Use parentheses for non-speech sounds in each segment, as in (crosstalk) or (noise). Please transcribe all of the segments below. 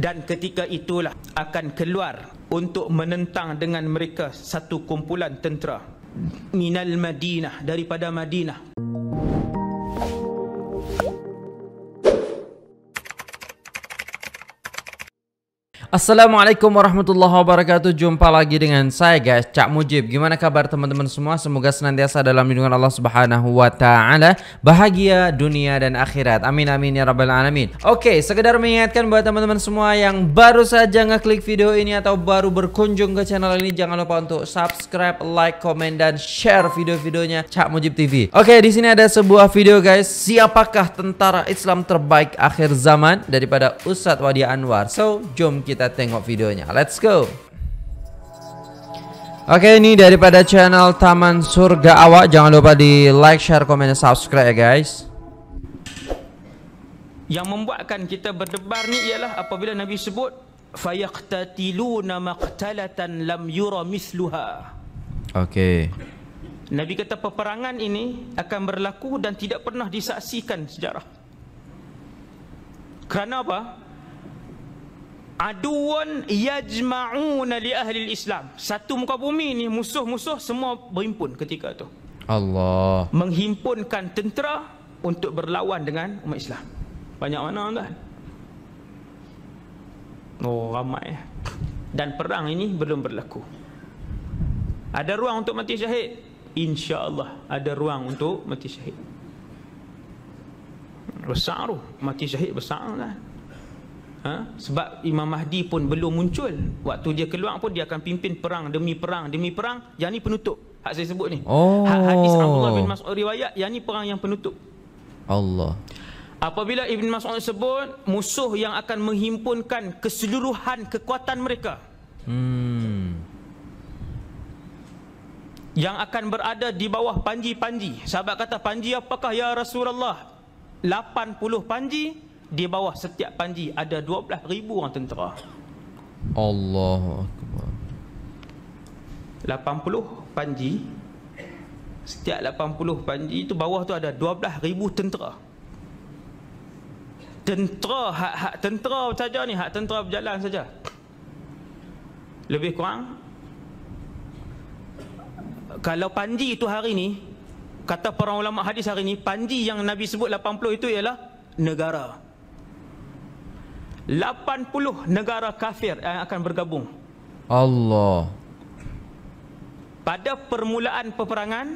dan ketika itulah akan keluar untuk menentang dengan mereka satu kumpulan tentera minal madinah daripada madinah Assalamualaikum warahmatullahi wabarakatuh Jumpa lagi dengan saya guys Cak Mujib Gimana kabar teman-teman semua Semoga senantiasa dalam lindungan Allah subhanahu wa ta'ala Bahagia dunia dan akhirat Amin amin ya rabbal alamin Oke sekedar mengingatkan buat teman-teman semua Yang baru saja ngeklik video ini Atau baru berkunjung ke channel ini Jangan lupa untuk subscribe, like, komen, dan share video-videonya Cak Mujib TV Oke di sini ada sebuah video guys Siapakah tentara Islam terbaik akhir zaman Daripada Ustadz Wadi Anwar So jom kita kita tengok videonya Let's go Oke ini daripada channel Taman Surga Awak Jangan lupa di like, share, komen, dan subscribe ya guys Yang membuatkan kita berdebar ni ialah apabila Nabi sebut Fayaqtatiluna maqtalatan lam yura misluha Oke Nabi kata peperangan ini akan berlaku dan tidak pernah disaksikan sejarah Kerana apa? aduun yajma'una li ahli al-Islam. Satu muka bumi ni musuh-musuh semua berhimpun ketika tu. Allah. Menghimpunkan tentera untuk berlawan dengan umat Islam. Banyak mana tuan? Oh ramai. Dan perang ini belum berlaku. Ada ruang untuk mati syahid? Insya-Allah ada ruang untuk mati syahid. Besar mati syahid besar lah. Kan? ha? sebab Imam Mahdi pun belum muncul waktu dia keluar pun dia akan pimpin perang demi perang demi perang yang ni penutup hak saya sebut ni oh. hak hadis Abdullah bin Mas'ud riwayat yang ni perang yang penutup Allah apabila Ibn Mas'ud sebut musuh yang akan menghimpunkan keseluruhan kekuatan mereka hmm. yang akan berada di bawah panji-panji sahabat kata panji apakah ya Rasulullah 80 panji di bawah setiap panji ada 12000 orang tentera. Allah akbar. 80 panji setiap 80 panji itu bawah tu ada 12000 tentera. Tentera hak-hak tentera saja ni, hak tentera berjalan saja. Lebih kurang kalau panji itu hari ni kata para ulama hadis hari ni panji yang Nabi sebut 80 itu ialah negara. 80 negara kafir yang akan bergabung. Allah. Pada permulaan peperangan,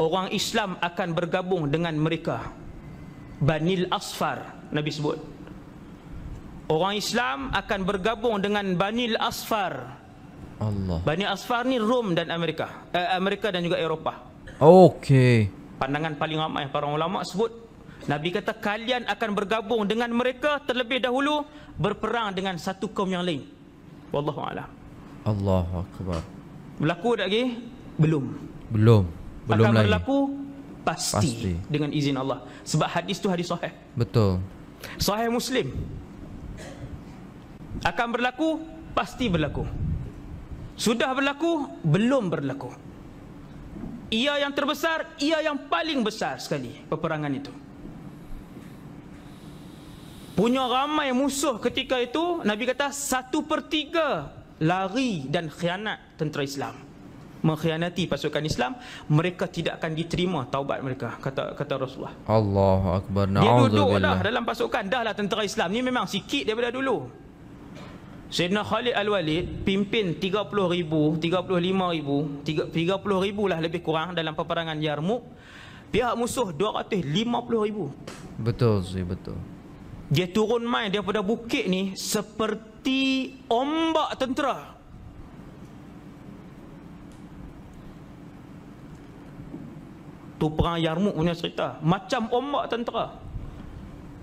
orang Islam akan bergabung dengan mereka. Banil Asfar, Nabi sebut. Orang Islam akan bergabung dengan Banil Asfar. Allah. Banil Asfar ni Rom dan Amerika. Eh, Amerika dan juga Eropah. Okey. Pandangan paling ramai para ulama sebut Nabi kata kalian akan bergabung dengan mereka terlebih dahulu berperang dengan satu kaum yang lain. Wallahu a'lam. Allahu akbar. Berlaku tak lagi? Belum. Belum. Belum akan berlaku Pasti, pasti dengan izin Allah. Sebab hadis tu hadis sahih. Betul. Sahih Muslim. Akan berlaku pasti berlaku. Sudah berlaku, belum berlaku. Ia yang terbesar, ia yang paling besar sekali peperangan itu punya ramai musuh ketika itu Nabi kata satu per tiga lari dan khianat tentera Islam mengkhianati pasukan Islam mereka tidak akan diterima taubat mereka kata kata Rasulullah Allah Akbar dia duduklah dalam pasukan dah lah tentera Islam ni memang sikit daripada dulu Sayyidina Khalid Al-Walid pimpin 30 ribu 35 ribu 30 ribu lah lebih kurang dalam peperangan Yarmouk pihak musuh 250 ribu betul sih betul dia turun main daripada bukit ni seperti ombak tentera. Tu perang Yarmuk punya cerita. Macam ombak tentera.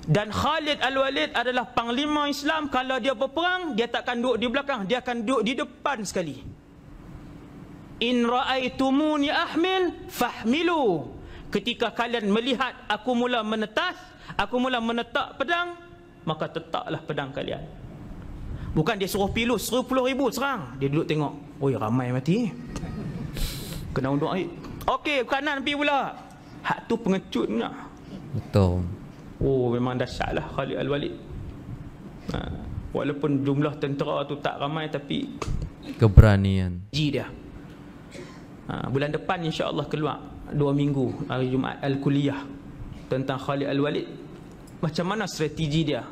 Dan Khalid Al-Walid adalah panglima Islam. Kalau dia berperang, dia takkan duduk di belakang. Dia akan duduk di depan sekali. In ra'aitumuni ahmil fahmilu. Ketika kalian melihat aku mula menetas, Aku mula menetak pedang Maka tetaklah pedang kalian Bukan dia suruh pilus Suruh ribu serang Dia duduk tengok Oi ramai mati Kena undur air Okey kanan pergi pula Hak tu pengecutnya Betul Oh memang dahsyat lah Khalid Al-Walid ha, Walaupun jumlah tentera tu tak ramai tapi Keberanian Ji dia ha, Bulan depan insya Allah keluar Dua minggu hari Jumaat Al-Kuliyah tentang Khalid Al-Walid macam mana strategi dia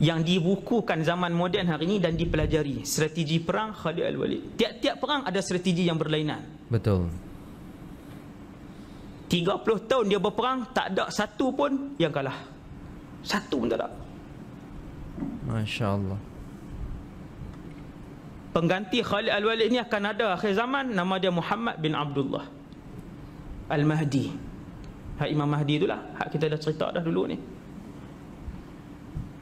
yang dibukukan zaman moden hari ini dan dipelajari strategi perang Khalid Al-Walid tiap-tiap perang ada strategi yang berlainan betul 30 tahun dia berperang tak ada satu pun yang kalah satu pun tak ada Masya Allah pengganti Khalid Al-Walid ni akan ada akhir zaman nama dia Muhammad bin Abdullah Al-Mahdi hak Imam Mahdi itulah hak kita dah cerita dah dulu ni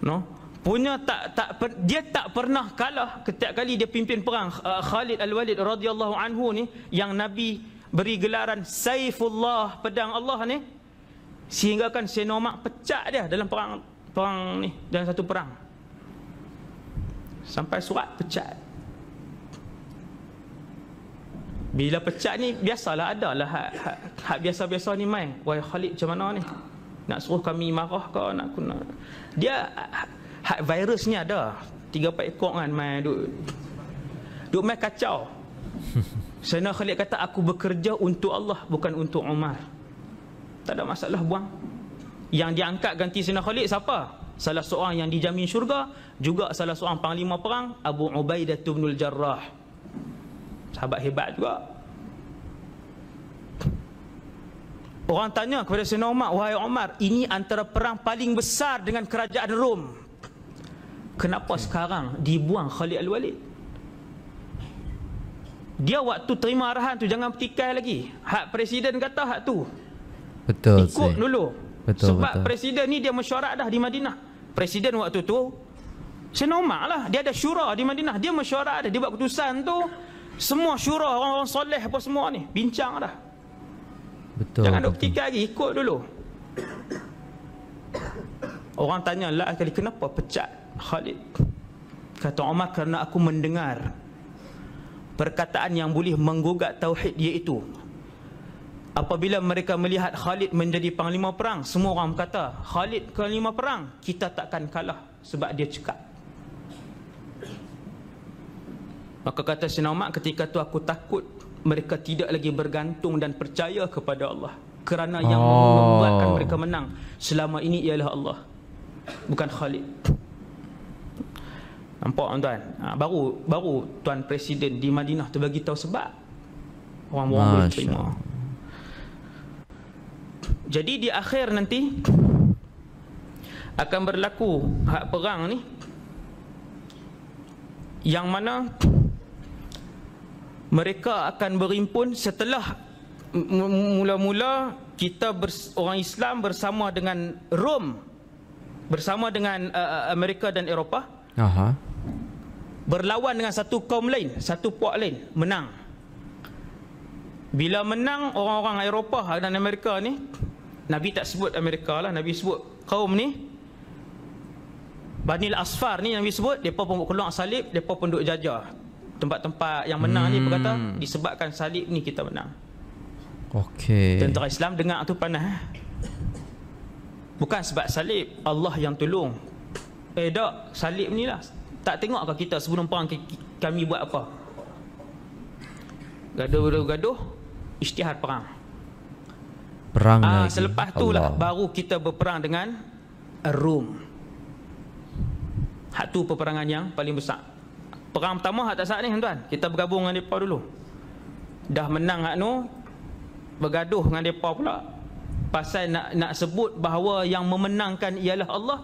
no punya tak tak per, dia tak pernah kalah ketiap kali dia pimpin perang uh, Khalid Al-Walid radhiyallahu anhu ni yang nabi beri gelaran Saifullah pedang Allah ni sehingga kan Senomak pecah dia dalam perang perang ni dalam satu perang sampai surat pecah bila pecat ni biasalah ada lah hak, hak, biasa-biasa ni main. Wahai Khalid macam mana ni? Nak suruh kami marah ke nak kena? Dia hak virus ni ada. Tiga empat ekor kan main duk. Duk main kacau. (laughs) Sayyidina Khalid kata aku bekerja untuk Allah bukan untuk Umar. Tak ada masalah buang. Yang diangkat ganti Sayyidina Khalid siapa? Salah seorang yang dijamin syurga juga salah seorang panglima perang Abu Ubaidah bin Jarrah sahabat hebat juga orang tanya kepada Sayyidina Umar wahai Umar ini antara perang paling besar dengan kerajaan Rom kenapa okay. Hmm. sekarang dibuang Khalid Al-Walid dia waktu terima arahan tu jangan petikai lagi hak presiden kata hak tu betul ikut say. dulu betul, sebab betul. presiden ni dia mesyuarat dah di Madinah presiden waktu tu Sayyidina Umar lah dia ada syura di Madinah dia mesyuarat dah dia buat keputusan tu semua syurah orang-orang soleh apa semua ni Bincang dah betul, Jangan duk tiga hari ikut dulu Orang tanya lah kali kenapa pecat Khalid Kata Umar kerana aku mendengar Perkataan yang boleh menggugat Tauhid iaitu Apabila mereka melihat Khalid menjadi panglima perang Semua orang kata Khalid panglima perang Kita takkan kalah sebab dia cekap Maka kata Sinamak ketika tu aku takut mereka tidak lagi bergantung dan percaya kepada Allah kerana yang oh. membuatkan mereka menang selama ini ialah Allah bukan Khalid nampak tuan ha, baru baru tuan presiden di Madinah tu bagi tahu sebab orang orang boleh terima jadi di akhir nanti akan berlaku hak perang ni yang mana mereka akan berimpun setelah mula-mula kita bers, orang Islam bersama dengan Rom bersama dengan uh, uh, Amerika dan Eropah Aha. berlawan dengan satu kaum lain satu puak lain menang bila menang orang-orang Eropah dan Amerika ni Nabi tak sebut Amerika lah Nabi sebut kaum ni Banil Asfar ni Nabi sebut mereka pun keluar salib mereka pun duduk jajah tempat-tempat yang menang hmm. ni berkata disebabkan salib ni kita menang. Okey. Tentera Islam dengar tu panas. Eh? Bukan sebab salib, Allah yang tolong. Eh dak, salib ni lah. Tak tengok ke kita sebelum perang kami buat apa? Gaduh-gaduh, isytihar perang. Perang ah, Selepas tu lah baru kita berperang dengan Rom. Hak tu peperangan yang paling besar. Perang pertama hak tak saat ni tuan-tuan. Kita bergabung dengan mereka dulu. Dah menang hak nu bergaduh dengan mereka pula. Pasal nak nak sebut bahawa yang memenangkan ialah Allah.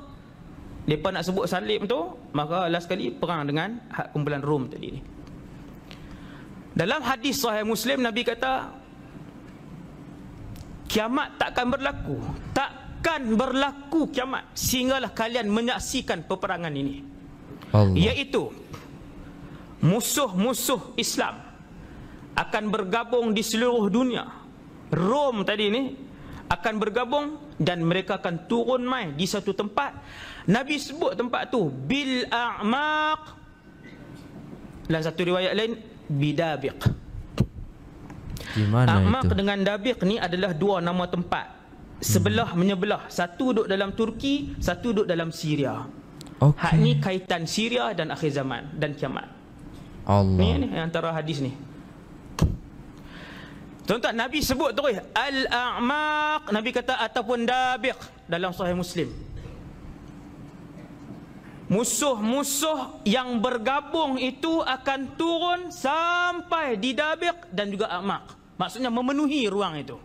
Mereka nak sebut salib tu, maka last kali perang dengan hak kumpulan Rom tadi ni. Dalam hadis sahih Muslim Nabi kata kiamat takkan berlaku, takkan berlaku kiamat sehinggalah kalian menyaksikan peperangan ini. Allah. Iaitu musuh-musuh Islam akan bergabung di seluruh dunia. Rom tadi ni akan bergabung dan mereka akan turun mai di satu tempat. Nabi sebut tempat tu bil a'maq. Dan satu riwayat lain bidabiq. Di mana itu? A'maq dengan dabiq ni adalah dua nama tempat. Sebelah hmm. menyebelah, satu duduk dalam Turki, satu duduk dalam Syria. Okay. Hak ni kaitan Syria dan akhir zaman dan kiamat. Allah. Ni ni antara hadis ni. tuan Nabi sebut terus eh, al-a'maq, Nabi kata ataupun dabiq dalam Sahih Muslim. Musuh-musuh yang bergabung itu akan turun sampai di dabiq dan juga a'maq. Maksudnya memenuhi ruang itu.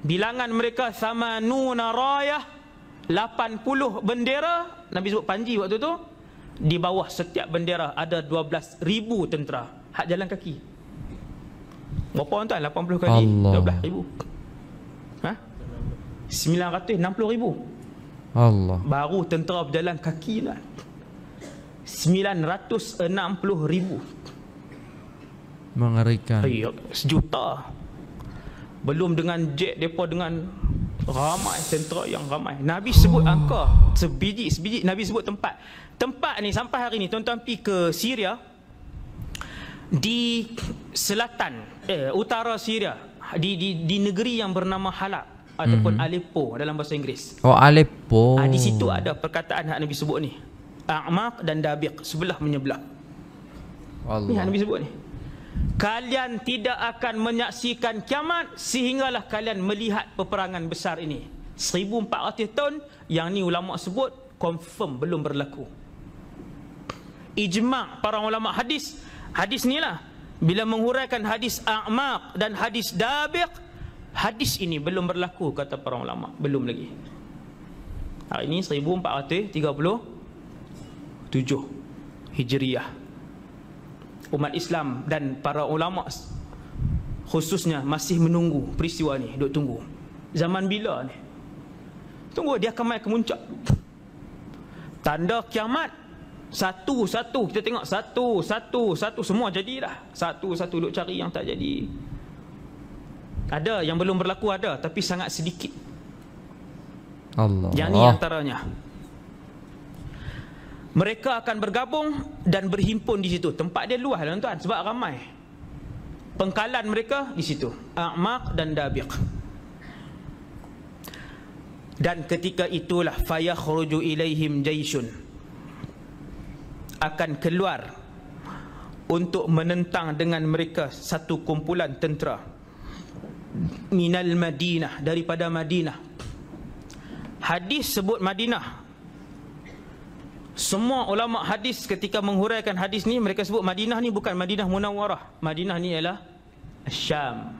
Bilangan mereka sama nuna rayah 80 bendera Nabi sebut panji waktu tu di bawah setiap bendera ada 12 ribu tentera hak jalan kaki berapa orang tuan? 80 kali Allah. 12,000 ha? ribu. Allah. baru tentera berjalan kaki tuan ribu. mengerikan Ay, sejuta belum dengan jet mereka dengan ramai tentera yang ramai Nabi sebut oh. angka sebiji sebiji Nabi sebut tempat tempat ni sampai hari ni tuan-tuan pergi ke Syria di selatan eh, utara Syria di, di di negeri yang bernama Halab ataupun mm-hmm. Aleppo dalam bahasa Inggeris. Oh Aleppo. Ah, di situ ada perkataan yang Nabi sebut ni. A'maq dan Dabiq sebelah menyebelah. Allah. Ni Nabi sebut ni. Kalian tidak akan menyaksikan kiamat sehinggalah kalian melihat peperangan besar ini. 1400 tahun yang ni ulama sebut confirm belum berlaku ijma' para ulama hadis hadis ni lah bila menghuraikan hadis a'maq dan hadis dabiq hadis ini belum berlaku kata para ulama belum lagi hari ini 1437 hijriah umat Islam dan para ulama khususnya masih menunggu peristiwa ni duk tunggu zaman bila ni tunggu dia akan mai kemuncak tanda kiamat satu satu kita tengok satu satu satu semua jadilah. Satu satu duk cari yang tak jadi. Ada yang belum berlaku ada tapi sangat sedikit. Allah. Yang ni antaranya. Mereka akan bergabung dan berhimpun di situ. Tempat dia luas lah tuan sebab ramai. Pengkalan mereka di situ. A'maq dan dabiq. Dan ketika itulah fayakhruju ilaihim jaisun akan keluar untuk menentang dengan mereka satu kumpulan tentera minal Madinah daripada Madinah hadis sebut Madinah semua ulama hadis ketika menghuraikan hadis ni mereka sebut Madinah ni bukan Madinah Munawwarah. Madinah ni ialah Syam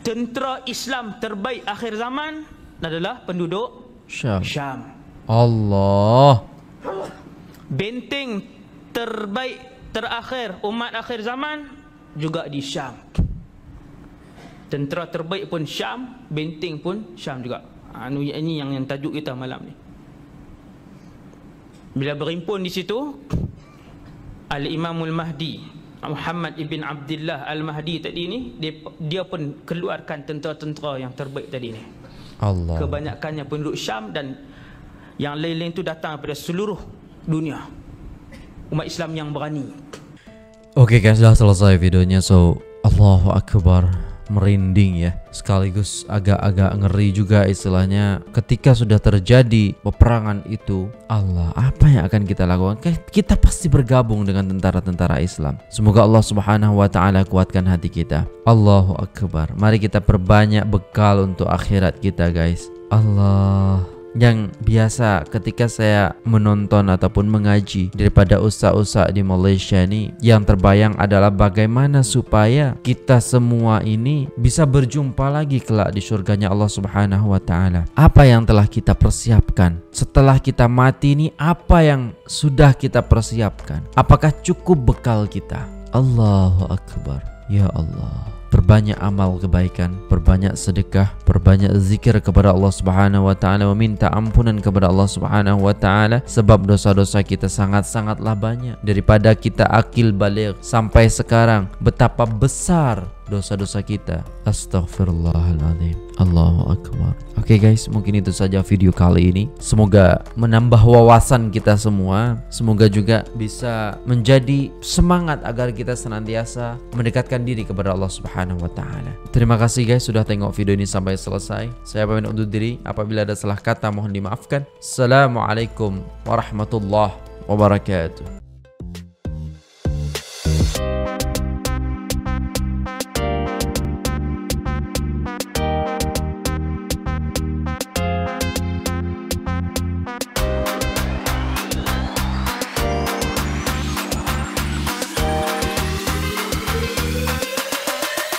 tentera Islam terbaik akhir zaman adalah penduduk Syam, Syam. Allah benteng terbaik terakhir umat akhir zaman juga di Syam. Tentera terbaik pun Syam, benteng pun Syam juga. Anu ha, ini yang yang tajuk kita malam ni. Bila berimpun di situ Al-Imamul Mahdi Muhammad ibn Abdullah Al-Mahdi tadi ni dia, dia pun keluarkan tentera-tentera yang terbaik tadi ni. Allah. Kebanyakannya penduduk Syam dan yang lain-lain tu datang daripada seluruh dunia umat Islam yang berani Oke okay guys sudah selesai videonya so Allahu Akbar merinding ya sekaligus agak-agak ngeri juga istilahnya ketika sudah terjadi peperangan itu Allah apa yang akan kita lakukan kita pasti bergabung dengan tentara-tentara Islam semoga Allah subhanahu wa ta'ala kuatkan hati kita Allahu Akbar mari kita perbanyak bekal untuk akhirat kita guys Allah yang biasa ketika saya menonton ataupun mengaji daripada usaha-usaha di Malaysia ini yang terbayang adalah bagaimana supaya kita semua ini bisa berjumpa lagi kelak di surganya Allah Subhanahu wa taala. Apa yang telah kita persiapkan? Setelah kita mati ini apa yang sudah kita persiapkan? Apakah cukup bekal kita? Allahu akbar. Ya Allah. perbanyak amal kebaikan, perbanyak sedekah, perbanyak zikir kepada Allah Subhanahu wa taala meminta ampunan kepada Allah Subhanahu wa taala sebab dosa-dosa kita sangat-sangatlah banyak daripada kita akil balik sampai sekarang betapa besar dosa-dosa kita. Astaghfirullahaladzim. Allahu Akbar. Oke okay guys, mungkin itu saja video kali ini. Semoga menambah wawasan kita semua. Semoga juga bisa menjadi semangat agar kita senantiasa mendekatkan diri kepada Allah Subhanahu wa taala. Terima kasih guys sudah tengok video ini sampai selesai. Saya pamit undur diri. Apabila ada salah kata mohon dimaafkan. Assalamualaikum warahmatullahi wabarakatuh.